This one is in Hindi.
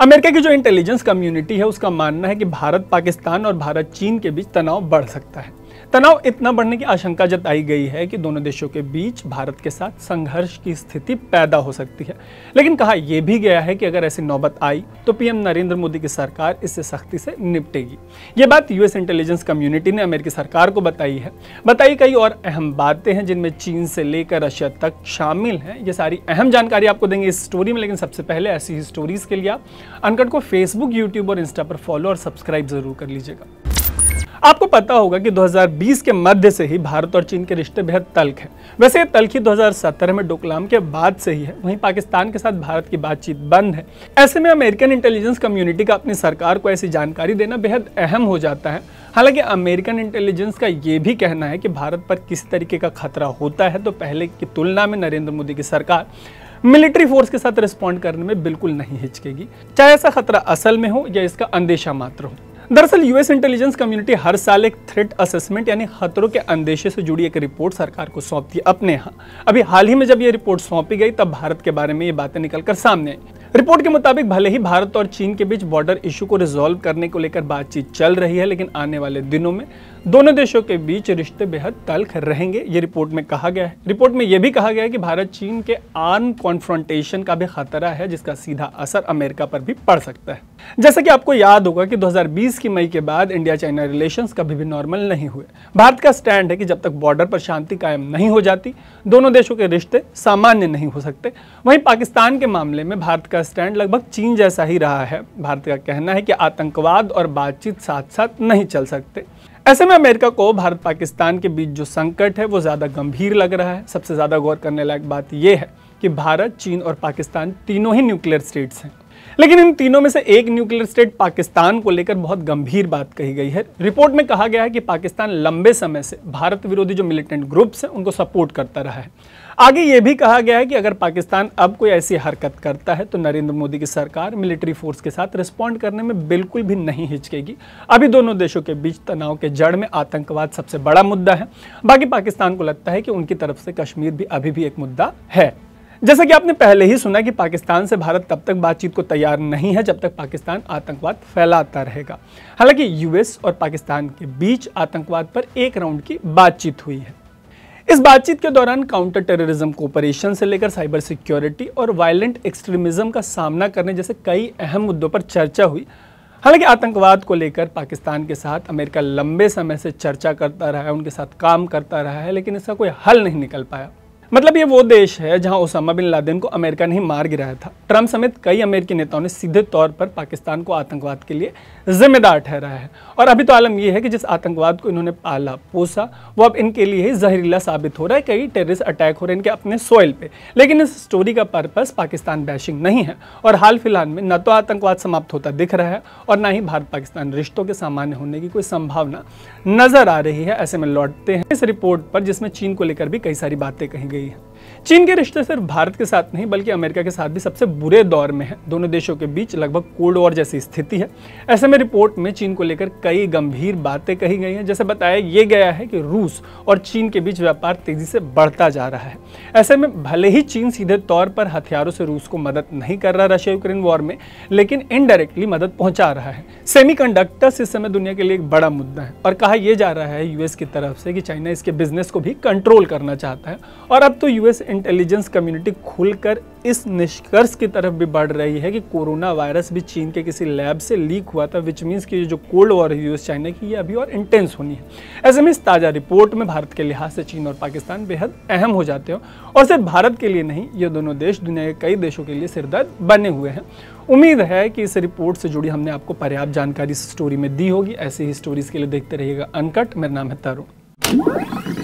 अमेरिका की जो इंटेलिजेंस कम्युनिटी है उसका मानना है कि भारत पाकिस्तान और भारत चीन के बीच तनाव बढ़ सकता है तनाव इतना बढ़ने की आशंका जताई गई है कि दोनों देशों के बीच भारत के साथ संघर्ष की स्थिति पैदा हो सकती है लेकिन कहा यह भी गया है कि अगर ऐसी नौबत आई तो पीएम नरेंद्र मोदी की सरकार इससे सख्ती से निपटेगी ये बात यूएस इंटेलिजेंस कम्युनिटी ने अमेरिकी सरकार को बताई है बताई कई और अहम बातें हैं जिनमें चीन से लेकर रशिया तक शामिल हैं ये सारी अहम जानकारी आपको देंगे इस स्टोरी में लेकिन सबसे पहले ऐसी ही स्टोरीज के लिए आप अनकट को फेसबुक यूट्यूब और इंस्टा पर फॉलो और सब्सक्राइब जरूर कर लीजिएगा आपको पता होगा कि 2020 के मध्य से ही भारत और चीन के रिश्ते बेहद तल्ख हैं वैसे ये तल्खी 2017 में डोकलाम के बाद से ही है वहीं पाकिस्तान के साथ भारत की बातचीत बंद है ऐसे में अमेरिकन इंटेलिजेंस कम्युनिटी का अपनी सरकार को ऐसी जानकारी देना बेहद अहम हो जाता है हालांकि अमेरिकन इंटेलिजेंस का ये भी कहना है कि भारत पर किसी तरीके का खतरा होता है तो पहले की तुलना में नरेंद्र मोदी की सरकार मिलिट्री फोर्स के साथ रिस्पॉन्ड करने में बिल्कुल नहीं हिचकेगी चाहे ऐसा खतरा असल में हो या इसका अंदेशा मात्र हो दरअसल यूएस इंटेलिजेंस कम्युनिटी हर साल एक थ्रेट असेसमेंट यानी खतरों के अंदेशे से जुड़ी एक रिपोर्ट सरकार को सौंपती है अपने यहाँ अभी हाल ही में जब ये रिपोर्ट सौंपी गई तब भारत के बारे में ये बातें निकलकर सामने आई रिपोर्ट के मुताबिक भले ही भारत और चीन के बीच बॉर्डर इशू को रिजोल्व करने को लेकर बातचीत चल रही है लेकिन आने वाले दिनों में दोनों देशों के बीच रिश्ते बेहद तल्ख रहेंगे ये रिपोर्ट में कहा गया है रिपोर्ट में यह भी कहा गया है कि भारत चीन के आर्म कॉन्फ्रंटेशन का भी खतरा है जिसका सीधा असर अमेरिका पर भी पड़ सकता है जैसा कि आपको याद होगा कि 2020 की मई के बाद इंडिया चाइना रिलेशंस कभी भी नॉर्मल नहीं हुए भारत का स्टैंड है कि जब तक बॉर्डर पर शांति कायम नहीं हो जाती दोनों देशों के रिश्ते सामान्य नहीं हो सकते वहीं पाकिस्तान के मामले में भारत का स्टैंड लगभग चीन जैसा ही रहा है भारत का कहना है कि आतंकवाद और बातचीत साथ साथ नहीं चल सकते ऐसे में अमेरिका को भारत पाकिस्तान के बीच जो संकट है वो ज़्यादा गंभीर लग रहा है सबसे ज़्यादा गौर करने लायक बात यह है कि भारत चीन और पाकिस्तान तीनों ही न्यूक्लियर स्टेट्स हैं लेकिन इन तीनों में से एक न्यूक्लियर स्टेट पाकिस्तान को लेकर बहुत गंभीर बात कही गई है रिपोर्ट में कहा गया है कि पाकिस्तान लंबे समय से भारत विरोधी जो मिलिटेंट ग्रुप्स हैं उनको सपोर्ट करता रहा है आगे ये भी कहा गया है कि अगर पाकिस्तान अब कोई ऐसी हरकत करता है तो नरेंद्र मोदी की सरकार मिलिट्री फोर्स के साथ रिस्पॉन्ड करने में बिल्कुल भी नहीं हिचकेगी अभी दोनों देशों के बीच तनाव के जड़ में आतंकवाद सबसे बड़ा मुद्दा है बाकी पाकिस्तान को लगता है कि उनकी तरफ से कश्मीर भी अभी भी एक मुद्दा है जैसा कि आपने पहले ही सुना कि पाकिस्तान से भारत तब तक बातचीत को तैयार नहीं है जब तक पाकिस्तान आतंकवाद फैलाता रहेगा हालांकि यूएस और पाकिस्तान के बीच आतंकवाद पर एक राउंड की बातचीत हुई है इस बातचीत के दौरान काउंटर टेररिज्म कोऑपरेशन से लेकर साइबर सिक्योरिटी और वायलेंट एक्सट्रीमिज्म का सामना करने जैसे कई अहम मुद्दों पर चर्चा हुई हालांकि आतंकवाद को लेकर पाकिस्तान के साथ अमेरिका लंबे समय से चर्चा करता रहा है उनके साथ काम करता रहा है लेकिन इसका कोई हल नहीं निकल पाया मतलब ये वो देश है जहां ओसामा बिन लादेन को अमेरिका ने ही मार गिराया था ट्रंप समेत कई अमेरिकी नेताओं ने सीधे तौर पर पाकिस्तान को आतंकवाद के लिए जिम्मेदार ठहराया है और अभी तो आलम यह है कि जिस आतंकवाद को इन्होंने पाला पोसा वो अब इनके लिए ही जहरीला साबित हो रहा है कई टेररिस्ट अटैक हो रहे हैं इनके अपने सोयल पे लेकिन इस स्टोरी का पर्पज पाकिस्तान बैशिंग नहीं है और हाल फिलहाल में न तो आतंकवाद समाप्त होता दिख रहा है और ना ही भारत पाकिस्तान रिश्तों के सामान्य होने की कोई संभावना नजर आ रही है ऐसे में लौटते हैं इस रिपोर्ट पर जिसमें चीन को लेकर भी कई सारी बातें कही गई Gay. चीन के रिश्ते सिर्फ भारत के साथ नहीं बल्कि अमेरिका के साथ भी सबसे बुरे दौर में है दोनों देशों के बीच लगभग कोल्ड वॉर जैसी स्थिति है ऐसे में रिपोर्ट में चीन को लेकर कई गंभीर बातें कही गई हैं जैसे बताया ये गया है कि रूस और चीन के बीच व्यापार तेजी से बढ़ता जा रहा है ऐसे में भले ही चीन सीधे तौर पर हथियारों से रूस को मदद नहीं कर रहा रशिया यूक्रेन वॉर में लेकिन इनडायरेक्टली मदद पहुंचा रहा है कंडक्टर्स इस समय दुनिया के लिए एक बड़ा मुद्दा है और कहा यह जा रहा है यूएस की तरफ से कि चाइना इसके बिजनेस को भी कंट्रोल करना चाहता है और अब तो यूएस इंटेलिजेंस कम्युनिटी खुलकर इस निष्कर्ष की तरफ भी बढ़ रही है कि कोरोना वायरस भी चीन के किसी लैब से लीक हुआ था विच मीन्स कि जो कोल्ड वॉर है यूएस चाइना की ये अभी और इंटेंस होनी है ऐसे में इस ताज़ा रिपोर्ट में भारत के लिहाज से चीन और पाकिस्तान बेहद अहम हो जाते हो और सिर्फ भारत के लिए नहीं ये दोनों देश दुनिया के कई देशों के लिए सिरदर्द बने हुए हैं उम्मीद है कि इस रिपोर्ट से जुड़ी हमने आपको पर्याप्त जानकारी स्टोरी में दी होगी ऐसी ही स्टोरीज़ के लिए देखते रहिएगा अनकट मेरा नाम है तारू